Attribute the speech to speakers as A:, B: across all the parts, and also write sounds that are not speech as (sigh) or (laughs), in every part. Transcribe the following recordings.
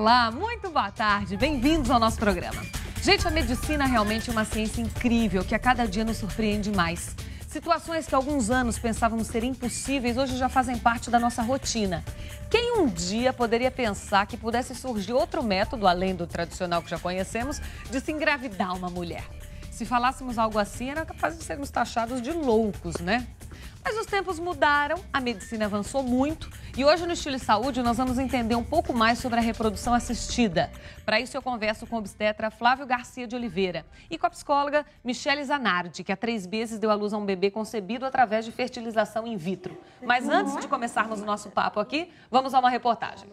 A: Olá, muito boa tarde. Bem-vindos ao nosso programa. Gente, a medicina é realmente é uma ciência incrível que a cada dia nos surpreende mais. Situações que há alguns anos pensávamos ser impossíveis hoje já fazem parte da nossa rotina. Quem um dia poderia pensar que pudesse surgir outro método, além do tradicional que já conhecemos, de se engravidar uma mulher? Se falássemos algo assim, era capaz de sermos taxados de loucos, né? Mas os tempos mudaram, a medicina avançou muito e hoje no Estilo Saúde nós vamos entender um pouco mais sobre a reprodução assistida. Para isso eu converso com o obstetra Flávio Garcia de Oliveira e com a psicóloga Michele Zanardi, que há três meses deu à luz a um bebê concebido através de fertilização in vitro. Mas antes de começarmos o nosso papo aqui, vamos a uma reportagem.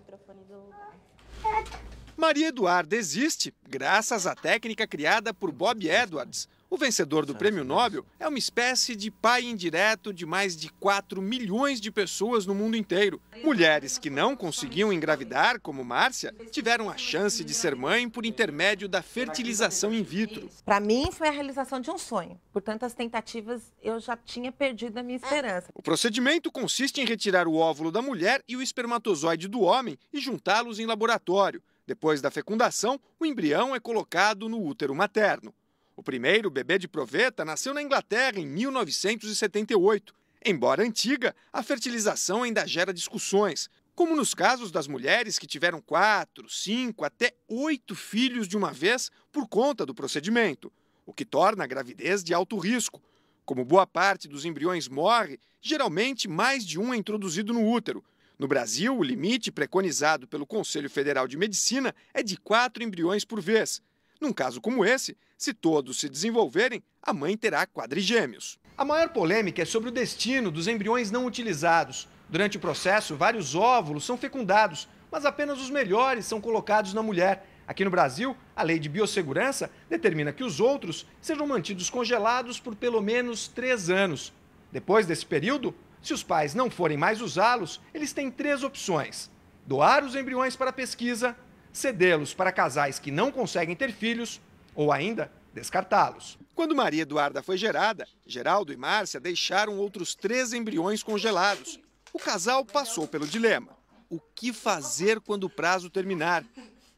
B: Maria Eduarda existe graças à técnica criada por Bob Edwards, o vencedor do Prêmio Nobel é uma espécie de pai indireto de mais de 4 milhões de pessoas no mundo inteiro. Mulheres que não conseguiam engravidar, como Márcia, tiveram a chance de ser mãe por intermédio da fertilização in vitro.
A: Para mim, foi a realização de um sonho. Por tantas tentativas, eu
C: já tinha perdido a minha esperança.
B: O procedimento consiste em retirar o óvulo da mulher e o espermatozoide do homem e juntá-los em laboratório. Depois da fecundação, o embrião é colocado no útero materno. O primeiro bebê de proveta nasceu na Inglaterra em 1978. Embora antiga, a fertilização ainda gera discussões, como nos casos das mulheres que tiveram quatro, cinco, até oito filhos de uma vez por conta do procedimento, o que torna a gravidez de alto risco. Como boa parte dos embriões morre, geralmente mais de um é introduzido no útero. No Brasil, o limite preconizado pelo Conselho Federal de Medicina é de quatro embriões por vez. Num caso como esse, se todos se desenvolverem, a mãe terá quadrigêmeos. A maior polêmica é sobre o destino dos embriões não utilizados. Durante o processo, vários óvulos são fecundados, mas apenas os melhores são colocados na mulher. Aqui no Brasil, a lei de biossegurança determina que os outros sejam mantidos congelados por pelo menos três anos. Depois desse período, se os pais não forem mais usá-los, eles têm três opções: doar os embriões para pesquisa, cedê-los para casais que não conseguem ter filhos ou ainda descartá-los. Quando Maria Eduarda foi gerada, Geraldo e Márcia deixaram outros três embriões congelados. O casal passou pelo dilema: o que fazer quando o prazo terminar?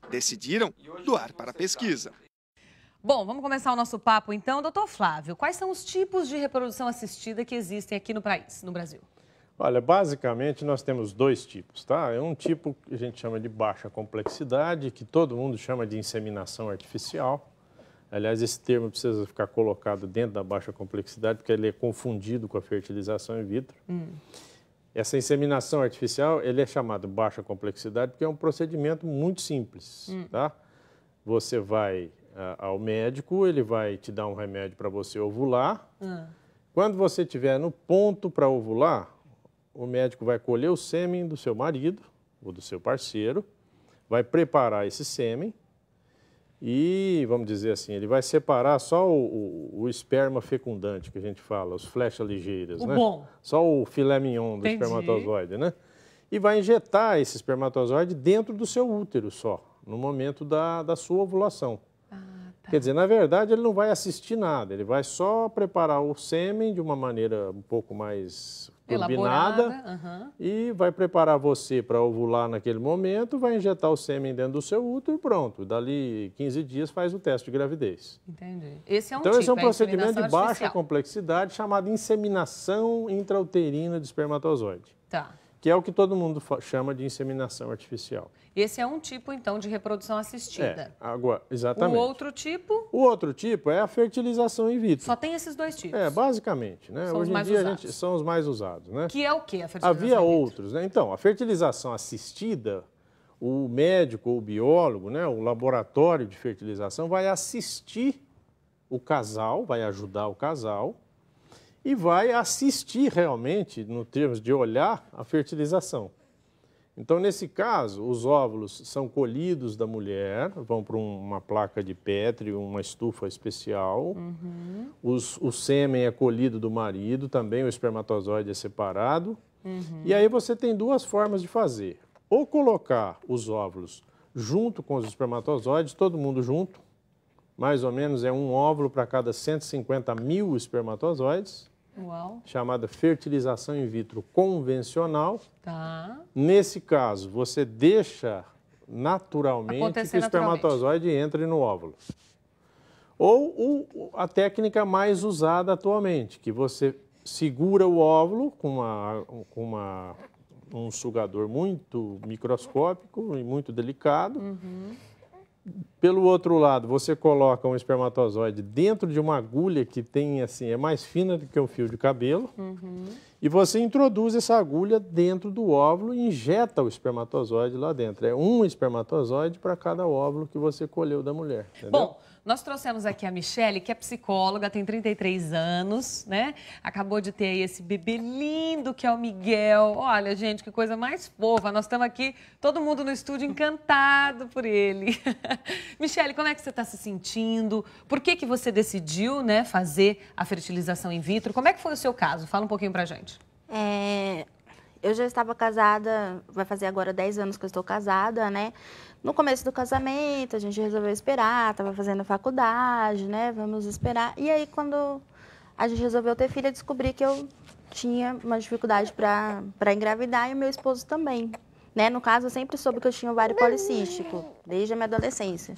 B: Decidiram doar para a pesquisa.
A: Bom, vamos começar o nosso papo então. Doutor Flávio, quais são os tipos de reprodução assistida que existem aqui no país, no Brasil?
D: Olha, basicamente nós temos dois tipos, tá? É um tipo que a gente chama de baixa complexidade, que todo mundo chama de inseminação artificial. Aliás, esse termo precisa ficar colocado dentro da baixa complexidade, porque ele é confundido com a fertilização in vitro. Hum. Essa inseminação artificial, ele é chamado baixa complexidade porque é um procedimento muito simples, hum. tá? Você vai ah, ao médico, ele vai te dar um remédio para você ovular. Hum. Quando você estiver no ponto para ovular, o médico vai colher o sêmen do seu marido ou do seu parceiro, vai preparar esse sêmen e, vamos dizer assim, ele vai separar só o, o, o esperma fecundante, que a gente fala, os flechas ligeiras, o né? Bom. Só o filé mignon do Entendi. espermatozoide, né? E vai injetar esse espermatozoide dentro do seu útero só, no momento da, da sua ovulação. Ah, tá. Quer dizer, na verdade, ele não vai assistir nada, ele vai só preparar o sêmen de uma maneira um pouco mais turbinada uhum. e vai preparar você para ovular naquele momento, vai injetar o sêmen dentro do seu útero e pronto. Dali 15 dias faz o teste de gravidez.
A: Entendi. Esse é um então, tipo, esse é um tipo, é procedimento de baixa artificial.
D: complexidade chamado inseminação intrauterina de espermatozoide. Tá que é o que todo mundo chama de inseminação artificial.
A: Esse é um tipo, então, de reprodução assistida. É,
D: agora, exatamente. O outro tipo? O outro tipo é a fertilização in vitro. Só tem esses dois tipos? É, basicamente. Né? São Hoje em dia gente, são os mais usados. Né?
A: Que é o que a fertilização Havia
D: outros. Né? Então, a fertilização assistida, o médico ou o biólogo, né, o laboratório de fertilização vai assistir o casal, vai ajudar o casal e vai assistir realmente, no termos de olhar, a fertilização. Então, nesse caso, os óvulos são colhidos da mulher, vão para uma placa de Petri, uma estufa especial. Uhum. Os, o sêmen é colhido do marido, também o espermatozoide é separado. Uhum. E aí você tem duas formas de fazer: ou colocar os óvulos junto com os espermatozoides, todo mundo junto, mais ou menos é um óvulo para cada 150 mil espermatozoides. Uau. chamada fertilização in vitro convencional. Tá. Nesse caso, você deixa naturalmente Acontecer que o espermatozoide entre no óvulo. Ou o, a técnica mais usada atualmente, que você segura o óvulo com, uma, com uma, um sugador muito microscópico e muito delicado. Uhum pelo outro lado, você coloca um espermatozoide dentro de uma agulha que tem assim, é mais fina do que um fio de cabelo, uhum. e você introduz essa agulha dentro do óvulo e injeta o espermatozoide lá dentro. É um espermatozoide para cada óvulo que você colheu da mulher. Entendeu? Bom,
A: nós trouxemos aqui a Michele, que é psicóloga, tem 33 anos, né? Acabou de ter aí esse bebê lindo que é o Miguel. Olha, gente, que coisa mais fofa. Nós estamos aqui, todo mundo no estúdio encantado por ele. (laughs) Michele, como é que você está se sentindo? Por que, que você decidiu né, fazer a fertilização in vitro? Como é que foi o seu caso? Fala um pouquinho pra gente.
C: É, eu já estava casada, vai fazer agora 10 anos que eu estou casada, né? No começo do casamento, a gente resolveu esperar, estava fazendo faculdade, né? Vamos esperar. E aí, quando a gente resolveu ter filha, descobri que eu tinha uma dificuldade para engravidar e o meu esposo também. Né? No caso, eu sempre soube que eu tinha ovário policístico, desde a minha adolescência.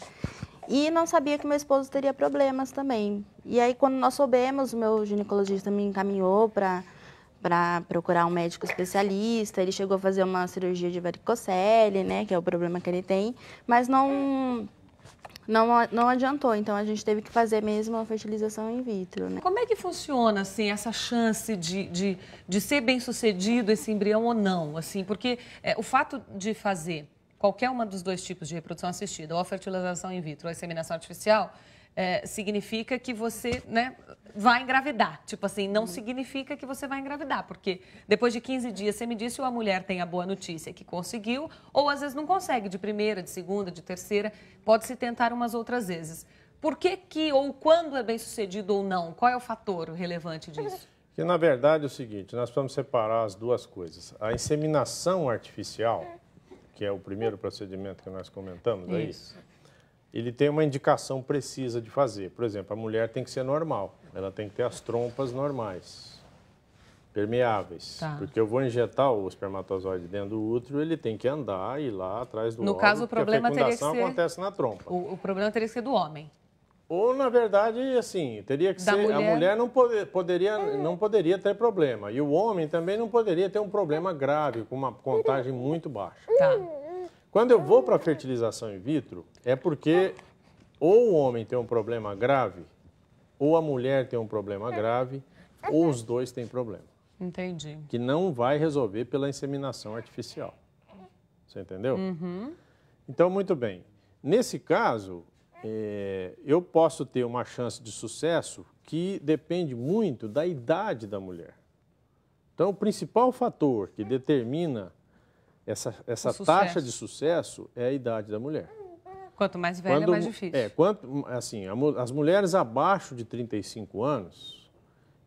C: E não sabia que meu esposo teria problemas também. E aí, quando nós soubemos, o meu ginecologista me encaminhou para para procurar um médico especialista. Ele chegou a fazer uma cirurgia de varicocele, né, que é o problema que ele tem, mas não não, não adiantou, então a gente teve que fazer mesmo a fertilização in vitro. Né?
A: Como é que funciona assim, essa chance de, de, de ser bem sucedido esse embrião ou não? assim Porque é, o fato de fazer qualquer uma dos dois tipos de reprodução assistida, ou a fertilização in vitro ou a inseminação artificial, é, significa que você né, vai engravidar. Tipo assim, não uhum. significa que você vai engravidar, porque depois de 15 dias você me disse ou a mulher tem a boa notícia que conseguiu, ou às vezes não consegue, de primeira, de segunda, de terceira, pode-se tentar umas outras vezes. Por que, que ou quando é bem sucedido ou não? Qual é o fator relevante disso? É
D: que na verdade é o seguinte, nós vamos separar as duas coisas. A inseminação artificial, é. que é o primeiro procedimento que nós comentamos aí, Isso ele tem uma indicação precisa de fazer. Por exemplo, a mulher tem que ser normal, ela tem que ter as trompas normais, permeáveis. Tá. Porque eu vou injetar o espermatozoide dentro do útero, ele tem que andar e ir lá atrás do No óvulo, caso, o problema a fecundação teria que ser... acontece na trompa.
A: O, o problema teria que ser do homem.
D: Ou, na verdade, assim, teria que da ser. Mulher... A mulher não, pode, poderia, não poderia ter problema. E o homem também não poderia ter um problema grave, com uma contagem muito baixa. Tá. Quando eu vou para a fertilização in vitro, é porque ou o homem tem um problema grave, ou a mulher tem um problema grave, ou os dois têm problema. Entendi. Que não vai resolver pela inseminação artificial. Você entendeu? Uhum. Então, muito bem. Nesse caso, é, eu posso ter uma chance de sucesso que depende muito da idade da mulher. Então, o principal fator que determina essa, essa taxa de sucesso é a idade da mulher.
A: Quanto mais velha, Quando, mais difícil.
D: É, quanto, assim, as mulheres abaixo de 35 anos,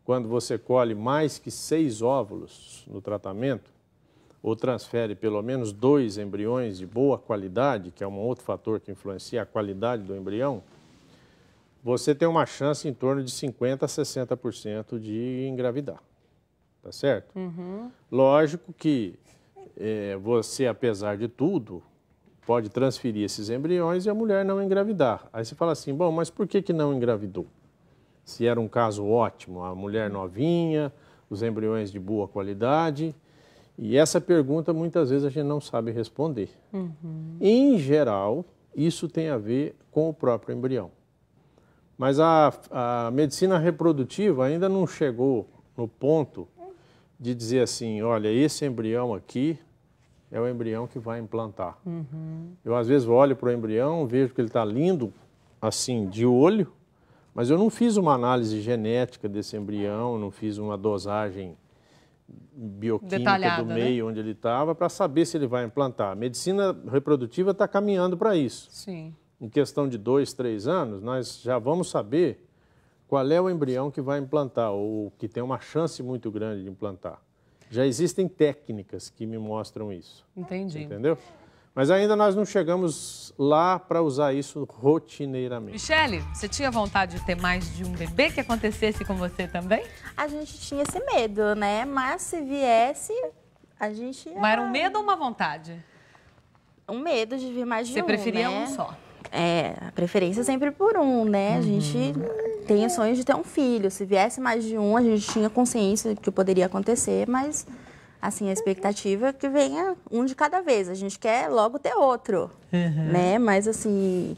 D: quando você colhe mais que seis óvulos no tratamento, ou transfere pelo menos dois embriões de boa qualidade, que é um outro fator que influencia a qualidade do embrião, você tem uma chance em torno de 50% a 60% de engravidar. Tá certo? Uhum. Lógico que é, você, apesar de tudo, pode transferir esses embriões e a mulher não engravidar. Aí você fala assim, bom, mas por que, que não engravidou? Se era um caso ótimo, a mulher novinha, os embriões de boa qualidade. E essa pergunta muitas vezes a gente não sabe responder. Uhum. Em geral, isso tem a ver com o próprio embrião. Mas a, a medicina reprodutiva ainda não chegou no ponto de dizer assim, olha, esse embrião aqui é o embrião que vai implantar. Uhum. Eu às vezes olho para o embrião, vejo que ele está lindo, assim, de olho, mas eu não fiz uma análise genética desse embrião, não fiz uma dosagem bioquímica Detalhada, do né? meio né? onde ele estava para saber se ele vai implantar. A medicina reprodutiva está caminhando para isso. Sim. Em questão de dois, três anos, nós já vamos saber qual é o embrião que vai implantar ou que tem uma chance muito grande de implantar. Já existem técnicas que me mostram isso. Entendi. Entendeu? Mas ainda nós não chegamos lá para usar isso rotineiramente.
A: Michele, você tinha vontade de ter mais de um bebê que acontecesse com você também?
C: A gente tinha esse medo, né? Mas se viesse, a gente. Mas era um medo ou uma vontade? Um medo de vir mais de você um. Você preferia né? um só? É, a preferência é sempre por um, né? A uhum. gente tem tem sonhos de ter um filho. Se viesse mais de um, a gente tinha consciência que poderia acontecer, mas assim, a expectativa é que venha um de cada vez. A gente quer logo ter outro,
A: uhum.
D: né?
C: Mas assim,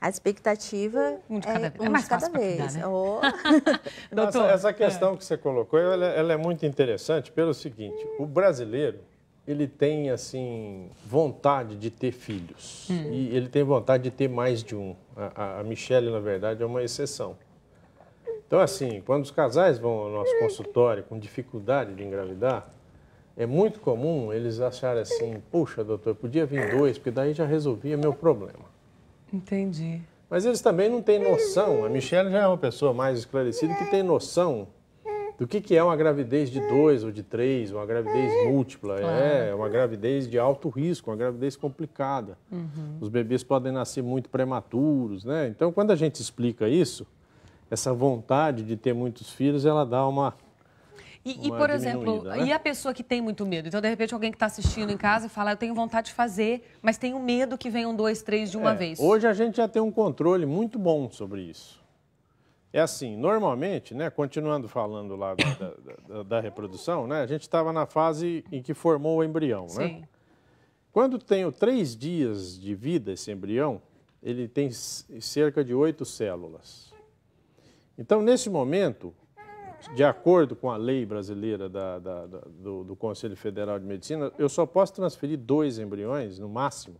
C: a expectativa um de é cada, é, um é mais de cada vez. Cuidar, né?
D: (laughs) oh. essa questão é. que você colocou, ela, ela, é muito interessante pelo seguinte: o brasileiro ele tem assim vontade de ter filhos hum. e ele tem vontade de ter mais de um. A, a Michelle, na verdade, é uma exceção. Então, assim, quando os casais vão ao nosso consultório com dificuldade de engravidar, é muito comum eles acharem assim: puxa, doutor, podia vir dois, porque daí já resolvia meu problema.
A: Entendi.
D: Mas eles também não têm noção. A Michelle já é uma pessoa mais esclarecida que tem noção do que, que é uma gravidez de dois ou de três, uma gravidez é, múltipla, é, claro. é uma gravidez de alto risco, uma gravidez complicada. Uhum. Os bebês podem nascer muito prematuros, né? Então, quando a gente explica isso, essa vontade de ter muitos filhos, ela dá uma
A: e, e, por exemplo, né? e a pessoa que tem muito medo? Então, de repente, alguém que está assistindo em casa fala, eu tenho vontade de fazer, mas tenho medo que venham dois, três de uma é, vez. Hoje
D: a gente já tem um controle muito bom sobre isso. É assim, normalmente, né, continuando falando lá da, da, da, da reprodução, né, a gente estava na fase em que formou o embrião. Né? Sim. Né? Quando tenho três dias de vida esse embrião, ele tem cerca de oito células. Então, nesse momento, de acordo com a lei brasileira da, da, da, do, do, Conselho Federal de Medicina, eu só posso transferir dois embriões, no máximo,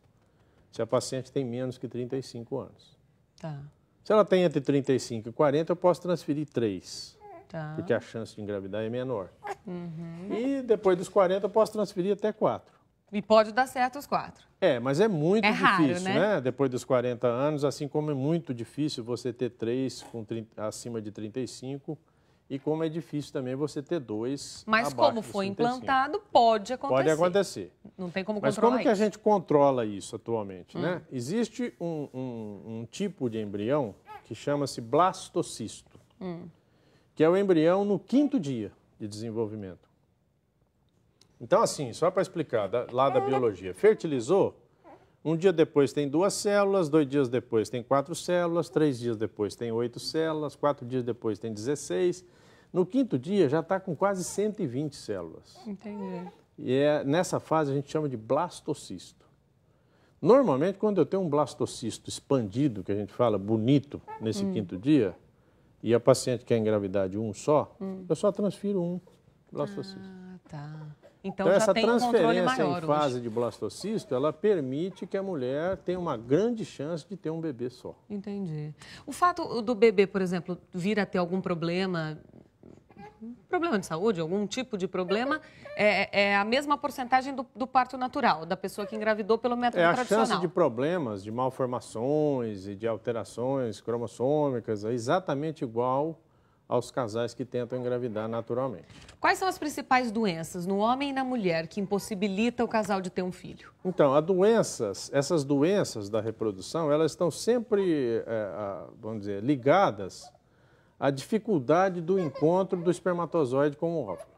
D: se a paciente tem menos que 35 anos. Tá. Se ela tem entre 35 e 40, eu posso transferir 3. Tá. Porque a chance de engravidar é menor.
A: Uhum. E
D: depois dos 40, eu posso transferir até 4.
A: E pode dar certo os 4.
D: É, mas é muito é difícil, raro, né? né? Depois dos 40 anos, assim como é muito difícil você ter 3 com acima de 35 e como é difícil também você ter dois. Mas como foi implantado,
A: pode acontecer. Pode acontecer. Não tem como Mas controlar. Mas como isso? que a
D: gente controla isso atualmente? Né? Hum. Né? Existe um, um, um, tipo de embrião que chama-se blastocisto, hum. que é o embrião no quinto dia de desenvolvimento. Então, assim, só para explicar, da, lá da é. biologia, fertilizou, um dia depois tem duas células, dois dias depois tem quatro células, três dias depois tem oito células, quatro dias depois tem 16. No quinto dia já está com quase 120 células.
A: Entendi.
D: E é, nessa fase a gente chama de blastocisto. Normalmente, quando eu tenho um blastocisto expandido, que a gente fala bonito, nesse hum. quinto dia, e a paciente quer engravidar de um só, hum. eu só transfiro um ah, blastocisto.
A: Ah, tá. Então, então essa transferência um em fase
D: hoje. de blastocisto, ela permite que a mulher tenha uma grande chance de ter um bebê só.
A: Entendi. O fato do bebê, por exemplo, vir a ter algum problema, problema de saúde, algum tipo de problema, é, é, é a mesma porcentagem do, do, parto natural, da pessoa que engravidou pelo método é tradicional. É a chance de
D: problemas, de malformações e de alterações cromossômicas, é exatamente igual aos casais que tentam engravidar naturalmente.
A: Quais são as principais doenças no homem e na mulher que impossibilita o casal de ter um filho?
D: Então, as doenças, essas doenças da reprodução, elas estão sempre, é, vamos dizer, ligadas à dificuldade do encontro do espermatozoide com o óvulo.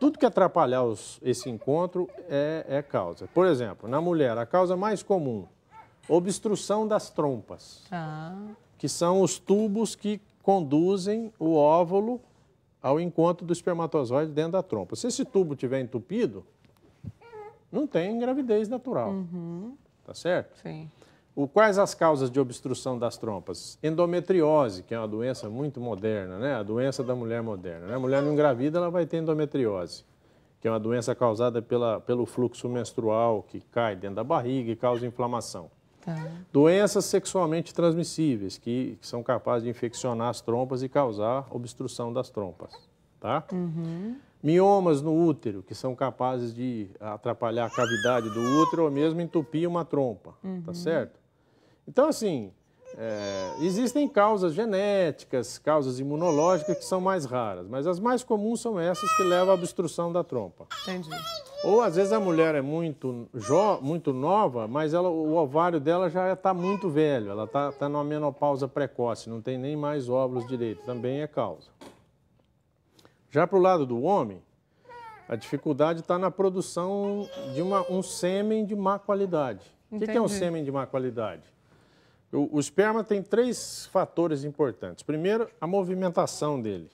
D: Tudo que atrapalhar os, esse encontro é, é causa. Por exemplo, na mulher, a causa mais comum, obstrução das trompas, ah. que são os tubos que conduzem o óvulo ao encontro do espermatozoide dentro da trompa. Se esse tubo estiver entupido, não tem gravidez natural. Uhum. Tá certo? Sim. O, quais as causas de obstrução das trompas? Endometriose, que é uma doença muito moderna, né? A doença da mulher moderna. Né? A mulher não engravida, ela vai ter endometriose, que é uma doença causada pela, pelo fluxo menstrual que cai dentro da barriga e causa inflamação. Tá. Doenças sexualmente transmissíveis, que, que, são capazes de infeccionar as trompas e causar obstrução das trompas. Tá? Uhum. Miomas no útero, que são capazes de atrapalhar a cavidade do útero ou mesmo entupir uma trompa. Tá uhum. Tá certo? Então, assim, é, existem causas genéticas, causas imunológicas que são mais raras, mas as mais comuns são essas que levam à obstrução da trompa. Entendi. Ou às vezes a mulher é muito, jo, muito nova, mas ela, o ovário dela já está muito velho, ela está tá numa menopausa precoce, não tem nem mais óvulos direito, também é causa. Já para o lado do homem, a dificuldade está na produção de uma, um sêmen de má qualidade. O que é um sêmen de má qualidade? O, o esperma tem três fatores importantes. Primeiro, a movimentação dele.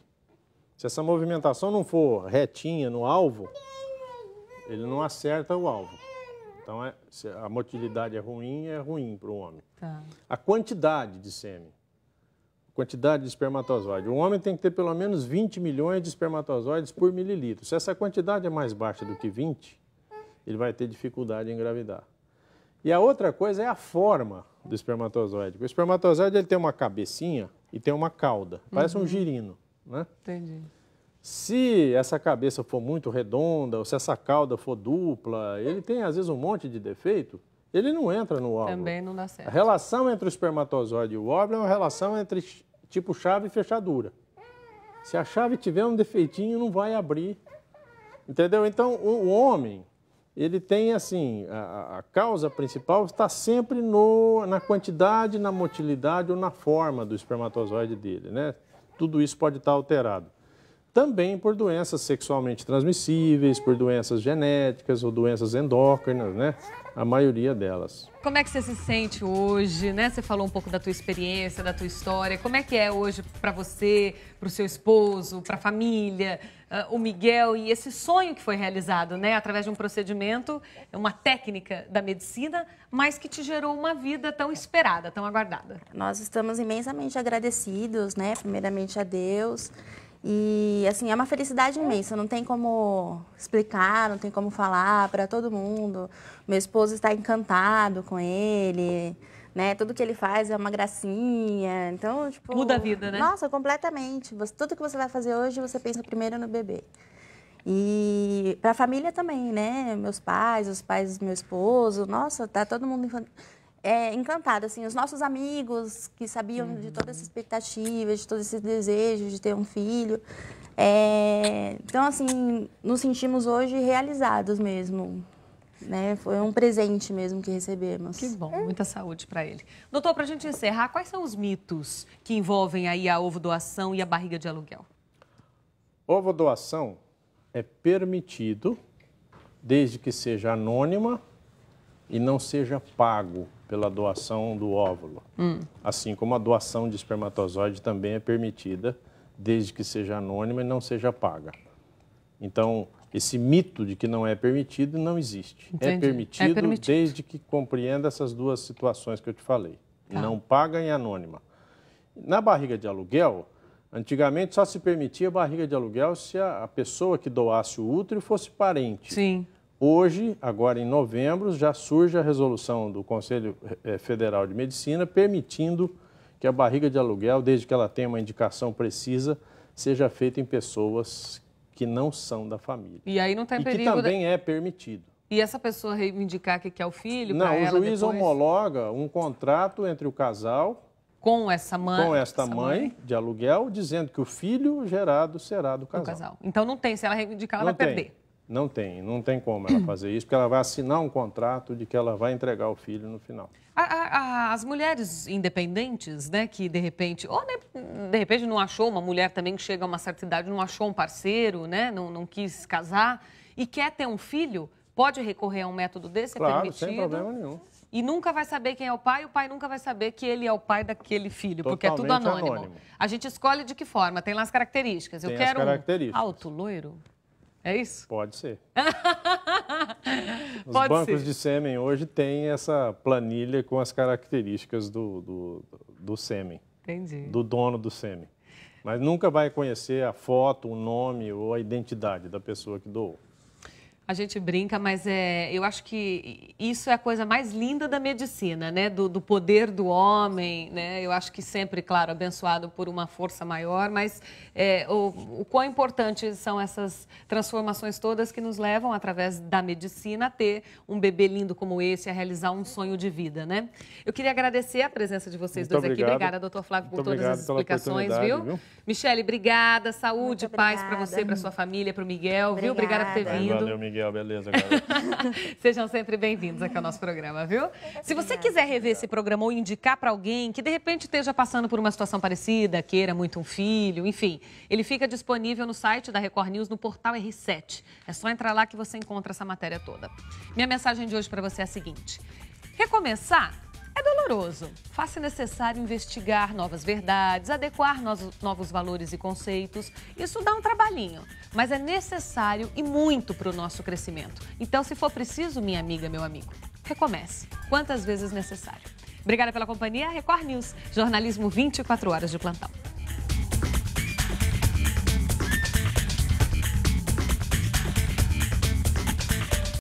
D: Se essa movimentação não for retinha no alvo, ele não acerta o alvo. Então, é, a motilidade é ruim, é ruim para o homem. Tá. A quantidade de sêmen, quantidade de espermatozoide. O homem tem que ter pelo menos 20 milhões de espermatozoides por mililitro. Se essa quantidade é mais baixa do que 20, ele vai ter dificuldade em engravidar. E a outra coisa é a forma do espermatozoide. O espermatozoide ele tem uma cabecinha e tem uma cauda, parece uhum. um girino, né? Entendi. Se essa cabeça for muito redonda, ou se essa cauda for dupla, ele tem às vezes um monte de defeito, ele não entra no óvulo. Também não dá certo. A relação entre o espermatozoide e o óvulo é uma relação entre tipo chave e fechadura. Se a chave tiver um defeitinho, não vai abrir. Entendeu? Então, o homem, ele tem assim, a, a causa principal está sempre no, na quantidade, na motilidade ou na forma do espermatozoide dele, né? Tudo isso pode estar alterado também por doenças sexualmente transmissíveis, por doenças genéticas ou doenças endócrinas, né? A maioria delas.
A: Como é que você se sente hoje, né? Você falou um pouco da tua experiência, da tua história. Como é que é hoje para você, para o seu esposo, para a família, uh, o Miguel e esse sonho que foi realizado, né? Através de um procedimento, uma técnica da medicina, mas que te gerou uma vida tão esperada, tão aguardada.
C: Nós estamos imensamente agradecidos, né? Primeiramente a Deus e assim, é uma felicidade imensa, não tem como explicar, não tem como falar para todo mundo. Meu esposo está encantado com ele, né? Tudo que ele faz é uma gracinha. Então, tipo, muda a vida, né? Nossa, completamente. Você, tudo que você vai fazer hoje, você pensa primeiro no bebê. E para a família também, né? Meus pais, os pais do meu esposo, nossa, tá todo mundo é, encantado. Assim, os nossos amigos que sabiam uhum. de toda essa expectativa, de todo esse desejo de ter um filho. É, então, assim, nos sentimos hoje realizados mesmo. Né? Foi um presente mesmo que recebemos. Que bom, é. muita saúde para ele. Doutor,
A: para a gente encerrar, quais são os mitos que envolvem aí a ovo doação e a barriga de aluguel?
D: Ovo doação é permitido desde que seja anônima e não seja pago pela doação do óvulo. Hum. Assim como a doação de espermatozoide também é permitida, desde que seja anônima e não seja paga. Então, esse mito de que não é permitido não existe. É, é permitido, é permitido, desde que compreenda essas duas situações que eu te falei. Tá. Não paga e anônima. Na barriga de aluguel, antigamente só se permitia barriga de aluguel se a, pessoa que doasse o útero fosse parente. Sim. Hoje, agora em novembro, já surge a resolução do Conselho eh, eh, Federal de Medicina permitindo que a barriga de aluguel, desde que ela tenha uma indicação precisa, seja feita em pessoas que não são da família.
A: E aí não tem tá perigo. E que também
D: da... é permitido.
A: E essa pessoa reivindicar que é o filho? Não, o juiz depois...
D: homologa um contrato entre o casal.
A: Com essa mãe. Com esta mãe, mãe,
D: de aluguel, dizendo que o filho gerado será do casal. Do casal.
A: Então não tem, se ela reivindicar, ela não vai tem. perder.
D: Não tem, não tem como ela fazer isso, porque ela vai assinar um contrato de que ela vai entregar o filho no final.
A: A, a, as mulheres independentes, né, que de repente, ou de, de, repente não achou uma mulher também que chega a uma certa idade, não achou um parceiro, né, não, não quis casar e quer ter um filho, pode recorrer a um método desse? É claro, é permitido. sem problema nenhum. E nunca vai saber quem é o pai, o pai nunca vai saber que ele é o pai daquele filho, Totalmente porque é tudo anônimo. anônimo. A gente escolhe de que forma, tem lá as características. Tem Eu quero um alto, loiro, é isso? Pode ser. (laughs) Os Pode bancos ser. de
D: sêmen hoje têm essa planilha com as características do, do, do sêmen. Entendi. Do dono do sêmen. Mas nunca vai conhecer a foto, o nome ou a identidade da pessoa que doou.
A: A gente brinca, mas é, eu acho que isso é a coisa mais linda da medicina, né? Do, do, poder do homem, né? Eu acho que sempre, claro, abençoado por uma força maior, mas é, o, o quão importantes são essas transformações todas que nos levam, através da medicina, a ter um bebê lindo como esse, a realizar um sonho de vida, né? Eu queria agradecer a presença de vocês Muito dois obrigado. aqui. Obrigada, doutor Flávio, Muito por todas as explicações, viu? viu? Michele, obrigada. Saúde, paz para você, para sua família, para o Miguel, obrigada. viu? Obrigada por ter vindo. Valeu,
D: Miguel. Beleza, (laughs)
A: Sejam sempre bem-vindos aqui ao nosso programa, viu? Se você quiser rever esse programa ou indicar para alguém que de repente esteja passando por uma situação parecida, queira muito um filho, enfim, ele fica disponível no site da Record News, no portal R7. É só entrar lá que você encontra essa matéria toda. Minha mensagem de hoje para você é a seguinte: recomeçar é doloroso. Faz-se necessário investigar novas verdades, adequar novos valores e conceitos. Isso dá um trabalhinho, mas é necessário e muito para o nosso crescimento. Então, se for preciso, minha amiga, meu amigo, recomece quantas vezes necessário. Obrigada pela companhia, Record News, jornalismo 24 horas de plantão.